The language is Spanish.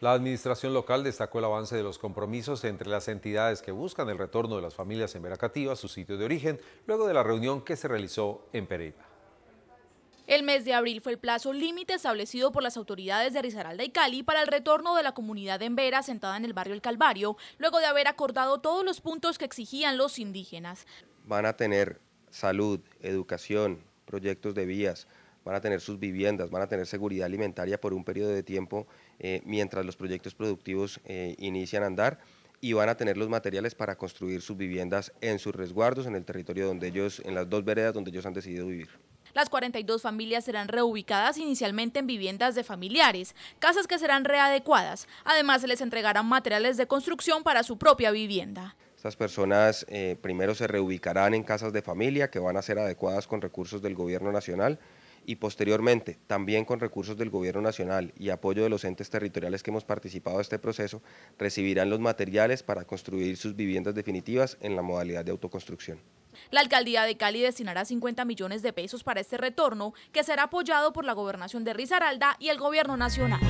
La administración local destacó el avance de los compromisos entre las entidades que buscan el retorno de las familias en Cativa a su sitio de origen, luego de la reunión que se realizó en Pereira. El mes de abril fue el plazo límite establecido por las autoridades de Risaralda y Cali para el retorno de la comunidad de Embera sentada en el barrio El Calvario, luego de haber acordado todos los puntos que exigían los indígenas. Van a tener salud, educación, proyectos de vías, van a tener sus viviendas, van a tener seguridad alimentaria por un periodo de tiempo eh, mientras los proyectos productivos eh, inician a andar y van a tener los materiales para construir sus viviendas en sus resguardos, en el territorio donde ellos, en las dos veredas donde ellos han decidido vivir. Las 42 familias serán reubicadas inicialmente en viviendas de familiares, casas que serán readecuadas. Además, se les entregarán materiales de construcción para su propia vivienda. Estas personas eh, primero se reubicarán en casas de familia que van a ser adecuadas con recursos del gobierno nacional y posteriormente, también con recursos del Gobierno Nacional y apoyo de los entes territoriales que hemos participado en este proceso, recibirán los materiales para construir sus viviendas definitivas en la modalidad de autoconstrucción. La alcaldía de Cali destinará 50 millones de pesos para este retorno, que será apoyado por la gobernación de Risaralda y el gobierno nacional.